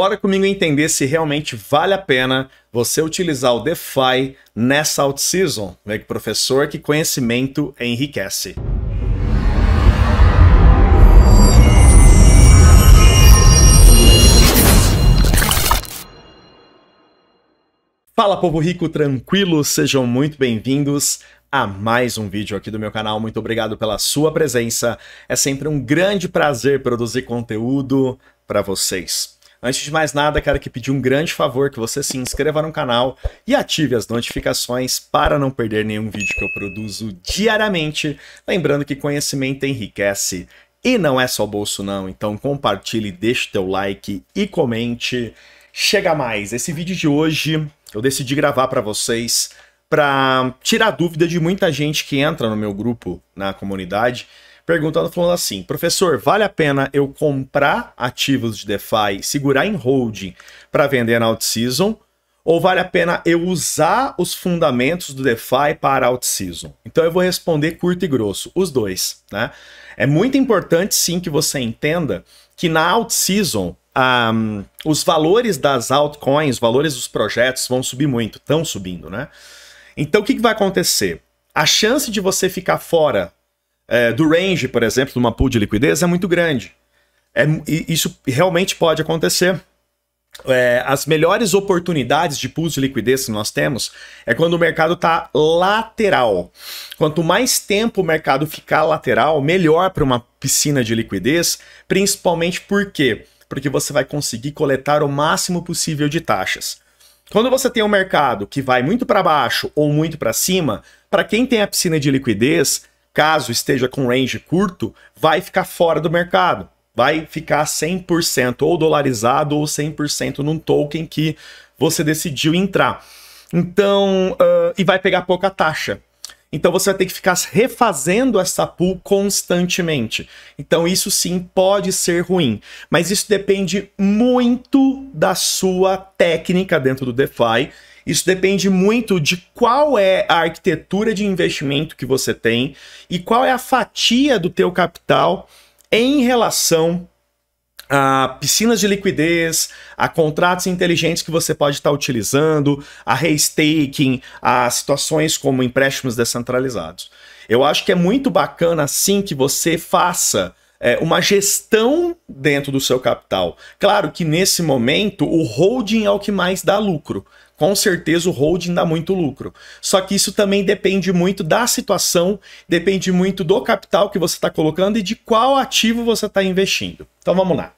Bora comigo entender se realmente vale a pena você utilizar o DeFi nessa out-season. Vem que professor, que conhecimento enriquece. Fala povo rico tranquilo, sejam muito bem-vindos a mais um vídeo aqui do meu canal. Muito obrigado pela sua presença. É sempre um grande prazer produzir conteúdo para vocês. Antes de mais nada, quero que pedir um grande favor que você se inscreva no canal e ative as notificações para não perder nenhum vídeo que eu produzo diariamente. Lembrando que conhecimento enriquece e não é só bolso não, então compartilhe, deixe teu like e comente. Chega mais. Esse vídeo de hoje eu decidi gravar para vocês para tirar dúvida de muita gente que entra no meu grupo na comunidade perguntando, falando assim: professor, vale a pena eu comprar ativos de DeFi, segurar em holding para vender na out-season? Ou vale a pena eu usar os fundamentos do DeFi para out-season? Então eu vou responder curto e grosso, os dois. Né? É muito importante sim que você entenda que na out-season um, os valores das altcoins, os valores dos projetos vão subir muito, estão subindo, né? Então o que, que vai acontecer? A chance de você ficar fora é, do range, por exemplo, de uma pool de liquidez é muito grande. É, isso realmente pode acontecer. É, as melhores oportunidades de pools de liquidez que nós temos é quando o mercado está lateral. Quanto mais tempo o mercado ficar lateral, melhor para uma piscina de liquidez, principalmente porque porque você vai conseguir coletar o máximo possível de taxas. Quando você tem um mercado que vai muito para baixo ou muito para cima, para quem tem a piscina de liquidez, caso esteja com range curto, vai ficar fora do mercado. Vai ficar 100% ou dolarizado ou 100% num token que você decidiu entrar. Então, uh, e vai pegar pouca taxa. Então você vai ter que ficar refazendo essa pool constantemente. Então isso sim pode ser ruim, mas isso depende muito da sua técnica dentro do DeFi isso depende muito de qual é a arquitetura de investimento que você tem e qual é a fatia do teu capital em relação a piscinas de liquidez, a contratos inteligentes que você pode estar utilizando, a restaking, a situações como empréstimos descentralizados. Eu acho que é muito bacana assim que você faça é, uma gestão dentro do seu capital. Claro que nesse momento o holding é o que mais dá lucro com certeza o holding dá muito lucro. Só que isso também depende muito da situação, depende muito do capital que você está colocando e de qual ativo você está investindo. Então vamos lá.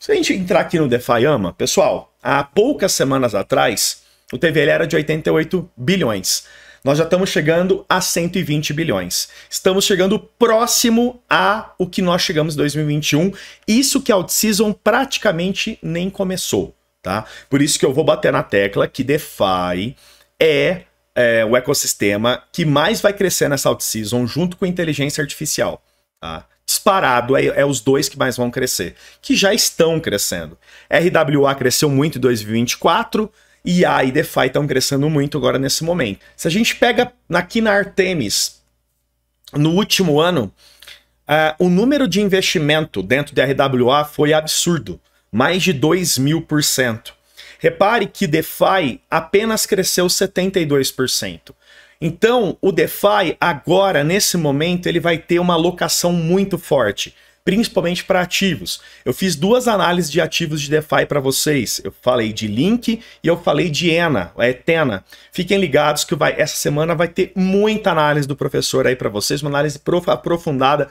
Se a gente entrar aqui no Defiama, pessoal, há poucas semanas atrás, o TVL era de 88 bilhões. Nós já estamos chegando a 120 bilhões. Estamos chegando próximo a o que nós chegamos em 2021. Isso que a Outseason praticamente nem começou tá? Por isso que eu vou bater na tecla que DeFi é, é o ecossistema que mais vai crescer nessa alt season junto com inteligência artificial, tá? Disparado é, é, os dois que mais vão crescer, que já estão crescendo. RWA cresceu muito em 2024, IA e DeFi estão crescendo muito agora nesse momento. Se a gente pega aqui na Artemis, no último ano, uh, o número de investimento dentro de RWA foi absurdo mais de 2 mil por cento. Repare que DeFi apenas cresceu 72%. Então, o DeFi agora, nesse momento, ele vai ter uma alocação muito forte, principalmente para ativos. Eu fiz duas análises de ativos de DeFi para vocês. Eu falei de Link e eu falei de ENA, a é, Etena. Fiquem ligados que vai, essa semana vai ter muita análise do professor aí para vocês, uma análise aprofundada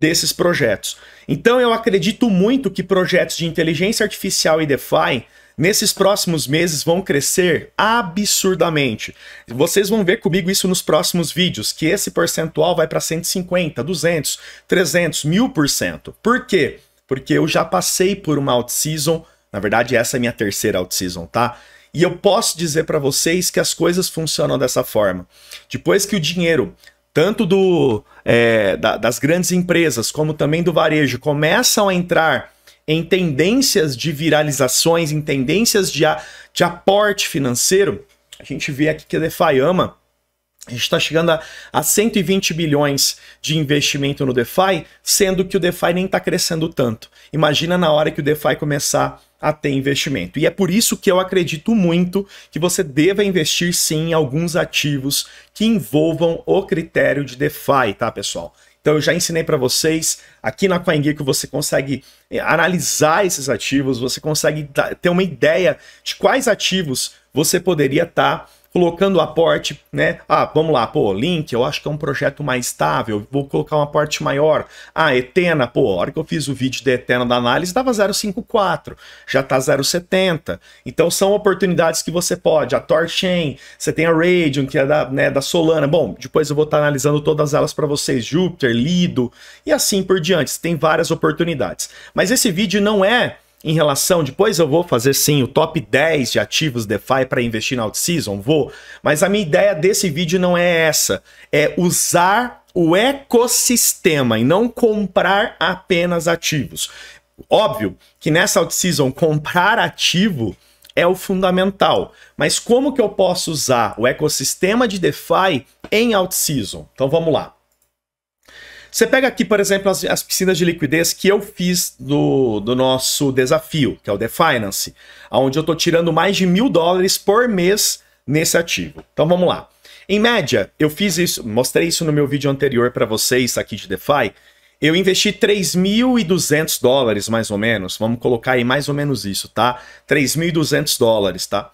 desses projetos. Então eu acredito muito que projetos de inteligência artificial e DeFi nesses próximos meses vão crescer absurdamente. Vocês vão ver comigo isso nos próximos vídeos, que esse percentual vai para 150, 200, 300, 1000%. Por quê? Porque eu já passei por uma out-season, na verdade essa é a minha terceira out-season, tá? E eu posso dizer para vocês que as coisas funcionam dessa forma. Depois que o dinheiro tanto do, é, da, das grandes empresas como também do varejo, começam a entrar em tendências de viralizações, em tendências de, a, de aporte financeiro, a gente vê aqui que a DeFi ama a gente está chegando a, a 120 bilhões de investimento no DeFi, sendo que o DeFi nem está crescendo tanto. Imagina na hora que o DeFi começar a ter investimento. E é por isso que eu acredito muito que você deva investir sim em alguns ativos que envolvam o critério de DeFi, tá, pessoal? Então eu já ensinei para vocês, aqui na CoinGeek você consegue eh, analisar esses ativos, você consegue ter uma ideia de quais ativos você poderia estar tá colocando aporte, né? Ah, vamos lá, pô, Link, eu acho que é um projeto mais estável, vou colocar uma parte maior. Ah, Etena, pô, a hora que eu fiz o vídeo da Etena da análise dava 0,54, já tá 0,70. Então são oportunidades que você pode. A Torchain, você tem a Radium, que é da, né, da Solana. Bom, depois eu vou estar tá analisando todas elas para vocês, Júpiter, Lido e assim por diante. Você tem várias oportunidades. Mas esse vídeo não é em relação, depois eu vou fazer sim o top 10 de ativos DeFi para investir na Outseason, vou, mas a minha ideia desse vídeo não é essa, é usar o ecossistema e não comprar apenas ativos. Óbvio que nessa Outseason comprar ativo é o fundamental, mas como que eu posso usar o ecossistema de DeFi em Outseason? Então vamos lá. Você pega aqui, por exemplo, as, as, piscinas de liquidez que eu fiz do, do nosso desafio, que é o The Finance, onde eu estou tirando mais de mil dólares por mês nesse ativo. Então vamos lá. Em média, eu fiz isso, mostrei isso no meu vídeo anterior para vocês aqui de DeFi. Eu investi 3.200 dólares, mais ou menos. Vamos colocar aí mais ou menos isso, tá? 3.200 dólares, tá?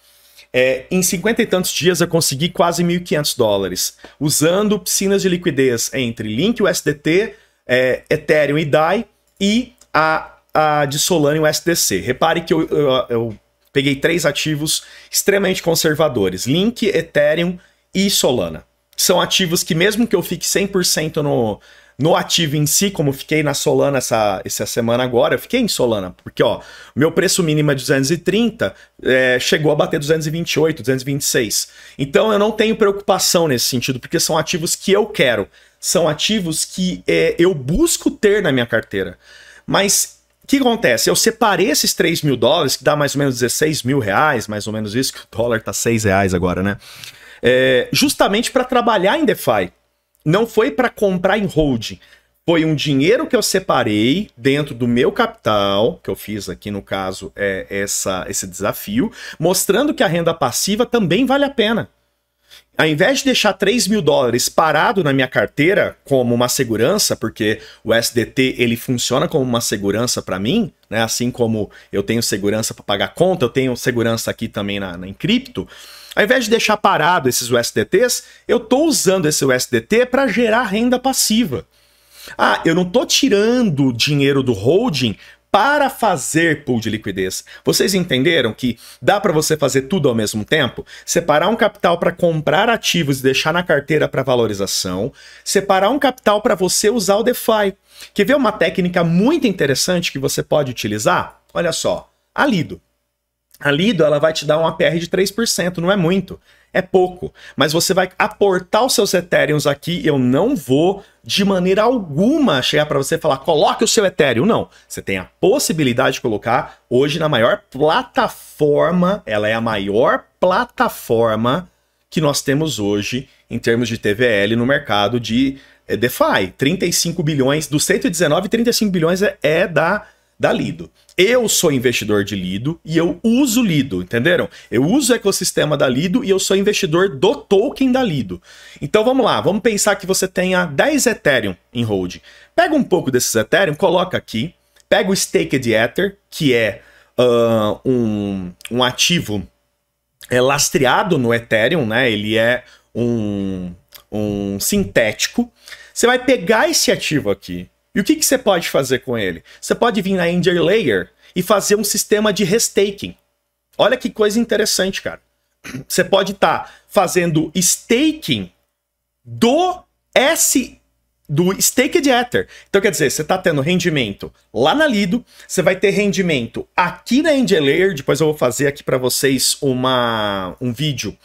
É, em 50 e tantos dias eu consegui quase 1.500 dólares, usando piscinas de liquidez entre Link USDT, é, Ethereum e DAI e a, a de Solana e USDC. Repare que eu, eu, eu peguei três ativos extremamente conservadores: Link, Ethereum e Solana. São ativos que, mesmo que eu fique 100% no, no ativo em si, como fiquei na Solana essa, essa semana agora, eu fiquei em Solana, porque ó, meu preço mínimo é 230, é, chegou a bater 228, 226. Então eu não tenho preocupação nesse sentido, porque são ativos que eu quero, são ativos que é, eu busco ter na minha carteira. Mas o que acontece? Eu separei esses 3 mil dólares, que dá mais ou menos 16 mil reais, mais ou menos isso, que o dólar tá 6 reais agora, né? É, justamente para trabalhar em DeFi não foi para comprar em holding. Foi um dinheiro que eu separei dentro do meu capital, que eu fiz aqui no caso é essa, esse desafio, mostrando que a renda passiva também vale a pena. Ao invés de deixar 3 mil dólares parado na minha carteira como uma segurança, porque o SDT ele funciona como uma segurança para mim, né? assim como eu tenho segurança para pagar conta, eu tenho segurança aqui também na, na em cripto, ao invés de deixar parado esses USDTs, eu estou usando esse USDT para gerar renda passiva. Ah, eu não estou tirando dinheiro do holding para fazer pool de liquidez. Vocês entenderam que dá para você fazer tudo ao mesmo tempo? Separar um capital para comprar ativos e deixar na carteira para valorização, separar um capital para você usar o DeFi. Quer ver uma técnica muito interessante que você pode utilizar? Olha só, a Lido. A Lido ela vai te dar um APR de 3%, não é muito, é pouco. Mas você vai aportar os seus Ethereums aqui. Eu não vou de maneira alguma chegar para você e falar coloque o seu Ethereum. Não, você tem a possibilidade de colocar hoje na maior plataforma. Ela é a maior plataforma que nós temos hoje em termos de TVL no mercado de eh, DeFi. 35 bilhões, dos 119, 35 bilhões é, é da da Lido. Eu sou investidor de Lido e eu uso Lido, entenderam? Eu uso o ecossistema da Lido e eu sou investidor do token da Lido. Então vamos lá, vamos pensar que você tenha 10 Ethereum em hold. Pega um pouco desses Ethereum, coloca aqui, pega o stake de Ether, que é uh, um, um ativo é lastreado no Ethereum, né? Ele é um, um sintético. Você vai pegar esse ativo aqui, e o que, que você pode fazer com ele? Você pode vir na Ender Layer e fazer um sistema de restaking. Olha que coisa interessante, cara. Você pode estar tá fazendo staking do S do staked ether. Então quer dizer, você está tendo rendimento lá na Lido, você vai ter rendimento aqui na Angel Layer, depois eu vou fazer aqui para vocês uma um vídeo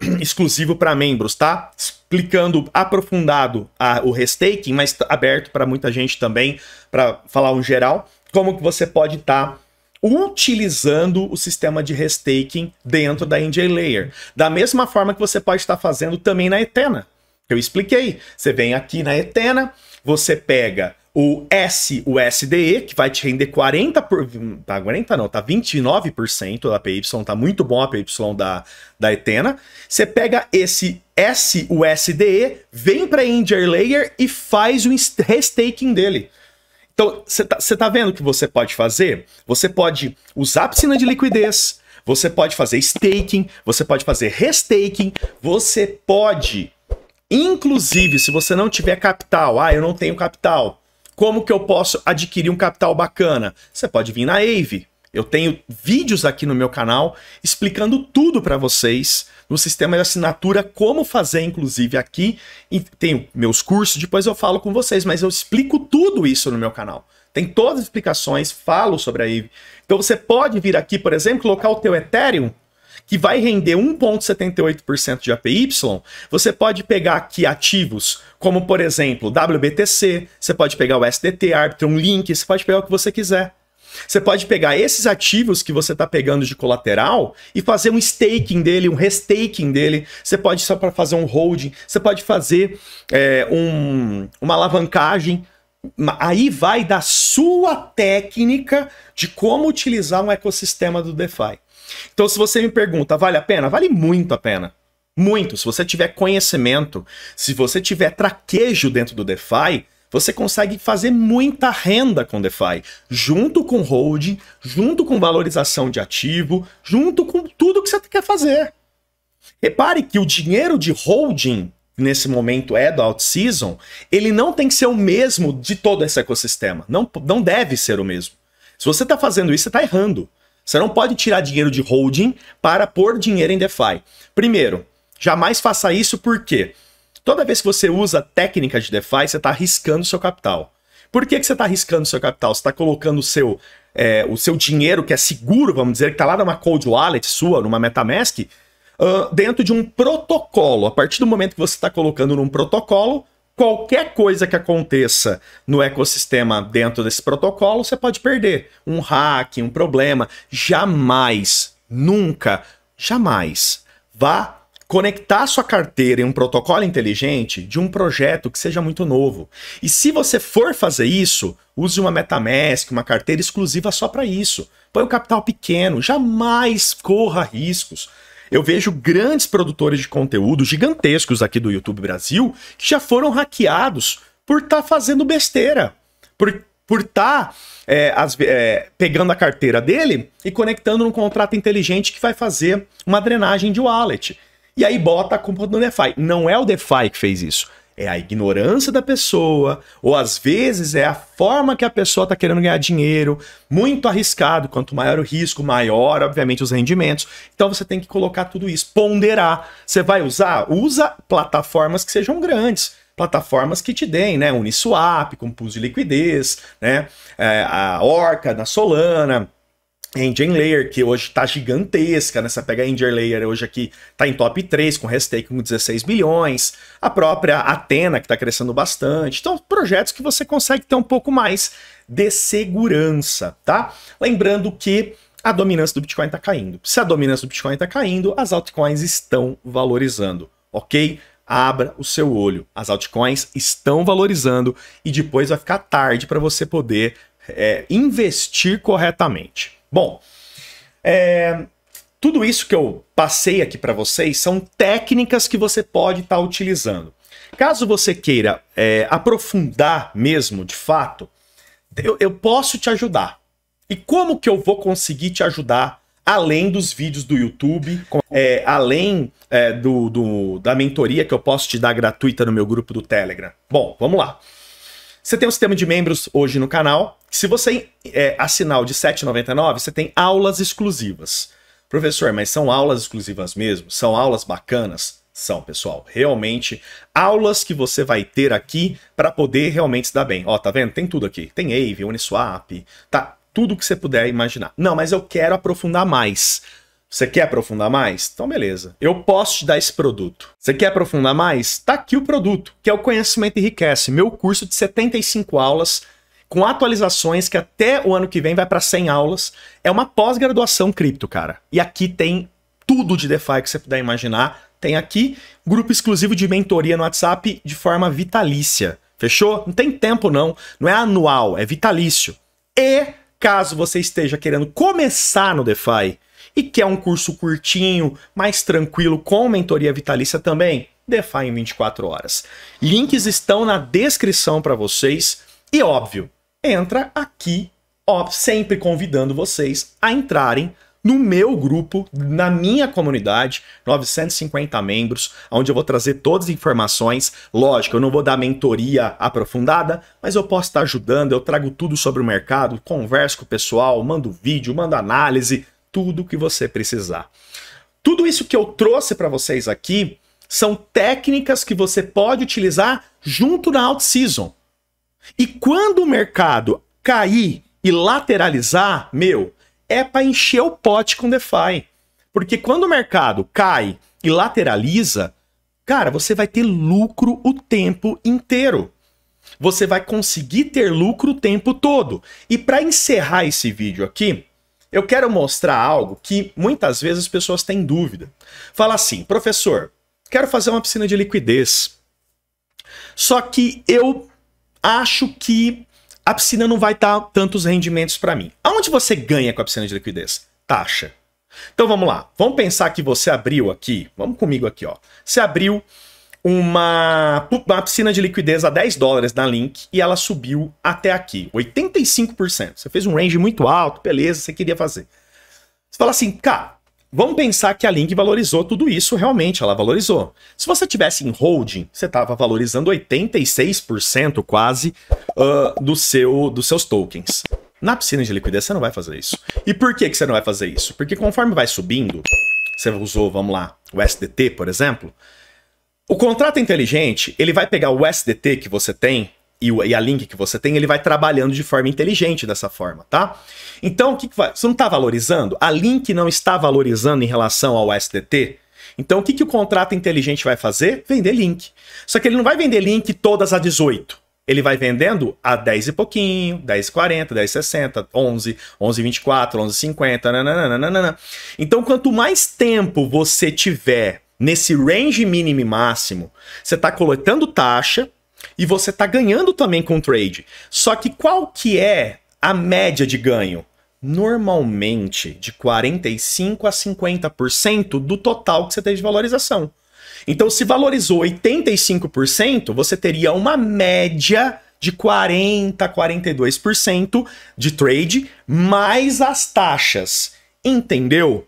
exclusivo para membros, tá? Explicando aprofundado a, o restaking, mas aberto para muita gente também, para falar um geral, como que você pode estar tá utilizando o sistema de restaking dentro da NJ Layer. Da mesma forma que você pode estar tá fazendo também na Etena. Eu expliquei. Você vem aqui na Etena, você pega o S, o SDE, que vai te render 40 por, hum, tá 40 não, tá 29% da PY, tá muito bom a PY da da Etena. Você pega esse S, o SDE, vem para Injure Layer e faz o restaking dele. Então, você tá, tá, vendo o que você pode fazer? Você pode usar a piscina de liquidez, você pode fazer staking, você pode fazer restaking, você pode, inclusive, se você não tiver capital, ah, eu não tenho capital, como que eu posso adquirir um capital bacana? Você pode vir na AVE. Eu tenho vídeos aqui no meu canal explicando tudo para vocês no sistema de assinatura, como fazer, inclusive aqui. E tenho meus cursos, depois eu falo com vocês, mas eu explico tudo isso no meu canal. Tem todas as explicações, falo sobre a AVE. Então você pode vir aqui, por exemplo, colocar o teu Ethereum que vai render 1,78% de APY, você pode pegar aqui ativos como, por exemplo, WBTC, você pode pegar o SDT, Arbitrum, Link, você pode pegar o que você quiser. Você pode pegar esses ativos que você está pegando de colateral e fazer um staking dele, um restaking dele. Você pode só para fazer um holding, você pode fazer é, um, uma alavancagem. Aí vai da sua técnica de como utilizar um ecossistema do DeFi. Então, se você me pergunta, vale a pena? Vale muito a pena. Muito. Se você tiver conhecimento, se você tiver traquejo dentro do DeFi, você consegue fazer muita renda com DeFi, junto com holding, junto com valorização de ativo, junto com tudo que você quer fazer. Repare que o dinheiro de holding nesse momento é do out-season, ele não tem que ser o mesmo de todo esse ecossistema. Não, não deve ser o mesmo. Se você está fazendo isso, você está errando. Você não pode tirar dinheiro de holding para pôr dinheiro em DeFi. Primeiro, jamais faça isso porque toda vez que você usa técnica de DeFi, você está arriscando seu capital. Por que, que você está arriscando seu capital? Você está colocando o seu, é, o seu dinheiro, que é seguro, vamos dizer, que está lá numa cold wallet sua, numa Metamask, uh, dentro de um protocolo. A partir do momento que você está colocando num protocolo, qualquer coisa que aconteça no ecossistema dentro desse protocolo, você pode perder. Um hack, um problema. Jamais, nunca, jamais vá conectar sua carteira em um protocolo inteligente de um projeto que seja muito novo. E se você for fazer isso, use uma MetaMask, uma carteira exclusiva só para isso. Põe o um capital pequeno, jamais corra riscos. Eu vejo grandes produtores de conteúdo gigantescos aqui do YouTube Brasil que já foram hackeados por estar tá fazendo besteira, por por estar tá, é, é, pegando a carteira dele e conectando num contrato inteligente que vai fazer uma drenagem de wallet. E aí bota a culpa no DeFi. Não é o DeFi que fez isso. É a ignorância da pessoa, ou às vezes é a forma que a pessoa está querendo ganhar dinheiro, muito arriscado. Quanto maior o risco, maior, obviamente, os rendimentos. Então você tem que colocar tudo isso, ponderar. Você vai usar? Usa plataformas que sejam grandes plataformas que te deem, né? Uniswap, com pools de liquidez, né? É, a Orca, na Solana, Engine Layer, que hoje está gigantesca, né? Você pega a Engine Layer hoje aqui, está em top 3, com Restake com 16 bilhões, a própria Atena, que está crescendo bastante. Então, projetos que você consegue ter um pouco mais de segurança, tá? Lembrando que a dominância do Bitcoin está caindo. Se a dominância do Bitcoin está caindo, as altcoins estão valorizando, ok? Abra o seu olho. As altcoins estão valorizando e depois vai ficar tarde para você poder é, investir corretamente. Bom, é, tudo isso que eu passei aqui para vocês são técnicas que você pode estar tá utilizando. Caso você queira é, aprofundar mesmo, de fato, eu, eu posso te ajudar. E como que eu vou conseguir te ajudar além dos vídeos do YouTube, é, além é, do, do, da mentoria que eu posso te dar gratuita no meu grupo do Telegram? Bom, vamos lá. Você tem o um sistema de membros hoje no canal. Se você é, assinar o de R$ 7,99, você tem aulas exclusivas. Professor, mas são aulas exclusivas mesmo? São aulas bacanas? São, pessoal, realmente aulas que você vai ter aqui para poder realmente se dar bem. Ó, tá vendo? Tem tudo aqui. Tem AVE, Uniswap, tá tudo que você puder imaginar. Não, mas eu quero aprofundar mais. Você quer aprofundar mais? Então, beleza. Eu posso te dar esse produto. Você quer aprofundar mais? Tá aqui o produto, que é o Conhecimento Enriquece, meu curso de 75 aulas, com atualizações que até o ano que vem vai para 100 aulas. É uma pós-graduação cripto, cara. E aqui tem tudo de DeFi que você puder imaginar. Tem aqui grupo exclusivo de mentoria no WhatsApp de forma vitalícia. Fechou? Não tem tempo, não. Não é anual, é vitalício. E caso você esteja querendo começar no DeFi, e quer um curso curtinho, mais tranquilo, com mentoria vitalícia também? DeFi em 24 horas. Links estão na descrição para vocês. E óbvio, entra aqui, ó, sempre convidando vocês a entrarem no meu grupo, na minha comunidade, 950 membros, onde eu vou trazer todas as informações. Lógico, eu não vou dar mentoria aprofundada, mas eu posso estar ajudando, eu trago tudo sobre o mercado, converso com o pessoal, mando vídeo, mando análise, tudo que você precisar. Tudo isso que eu trouxe para vocês aqui são técnicas que você pode utilizar junto na out-season. E quando o mercado cair e lateralizar, meu, é para encher o pote com DeFi. Porque quando o mercado cai e lateraliza, cara, você vai ter lucro o tempo inteiro. Você vai conseguir ter lucro o tempo todo. E para encerrar esse vídeo aqui, eu quero mostrar algo que muitas vezes as pessoas têm dúvida. Fala assim, professor, quero fazer uma piscina de liquidez. Só que eu acho que a piscina não vai dar tantos rendimentos para mim. Aonde você ganha com a piscina de liquidez? Taxa. Então vamos lá. Vamos pensar que você abriu aqui. Vamos comigo aqui, ó. Você abriu uma, uma piscina de liquidez a 10 dólares na Link e ela subiu até aqui, 85%. Você fez um range muito alto, beleza, você queria fazer. Você fala assim, cara, vamos pensar que a Link valorizou tudo isso, realmente, ela valorizou. Se você tivesse em holding, você estava valorizando 86% quase uh, do seu, dos seus tokens. Na piscina de liquidez você não vai fazer isso. E por que, que você não vai fazer isso? Porque conforme vai subindo, você usou, vamos lá, o SDT, por exemplo, o contrato inteligente, ele vai pegar o SDT que você tem e, o, e a link que você tem, ele vai trabalhando de forma inteligente dessa forma, tá? Então, o que, que vai? Você não está valorizando? A link não está valorizando em relação ao SDT? Então, o que, que o contrato inteligente vai fazer? Vender link. Só que ele não vai vender link todas a 18. Ele vai vendendo a 10 e pouquinho, 10 40, e 60, 11, 11 24, 11 50, nananana. Então, quanto mais tempo você tiver nesse range mínimo e máximo, você está coletando taxa e você está ganhando também com o trade. Só que qual que é a média de ganho? Normalmente de 45 a 50% do total que você tem de valorização. Então, se valorizou 85%, você teria uma média de 40 a 42% de trade mais as taxas. Entendeu?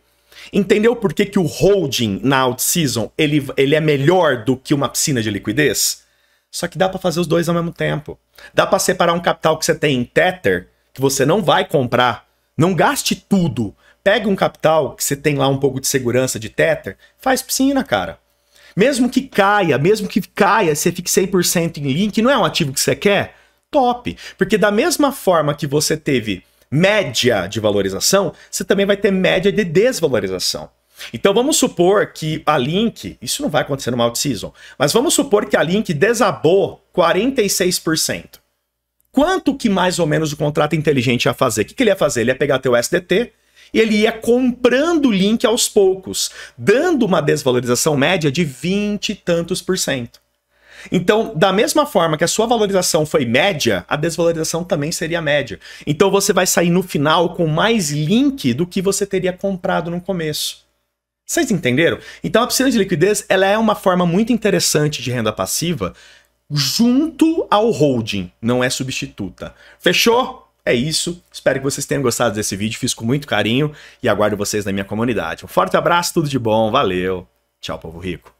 Entendeu por que, que o holding na out-season ele, ele é melhor do que uma piscina de liquidez? Só que dá para fazer os dois ao mesmo tempo. Dá para separar um capital que você tem em tether, que você não vai comprar. Não gaste tudo. Pega um capital que você tem lá um pouco de segurança de tether, faz piscina, cara. Mesmo que caia, mesmo que caia, você fique 100% em link, não é um ativo que você quer? Top. Porque da mesma forma que você teve média de valorização, você também vai ter média de desvalorização. Então vamos supor que a Link, isso não vai acontecer no out-season, mas vamos supor que a Link desabou 46%. Quanto que mais ou menos o contrato inteligente ia fazer? O que, que ele ia fazer? Ele ia pegar teu SDT, e ele ia comprando o link aos poucos, dando uma desvalorização média de 20 e tantos por cento. Então, da mesma forma que a sua valorização foi média, a desvalorização também seria média. Então, você vai sair no final com mais link do que você teria comprado no começo. Vocês entenderam? Então, a piscina de liquidez ela é uma forma muito interessante de renda passiva junto ao holding, não é substituta. Fechou? É isso. Espero que vocês tenham gostado desse vídeo. Fiz com muito carinho e aguardo vocês na minha comunidade. Um forte abraço, tudo de bom. Valeu. Tchau, povo rico.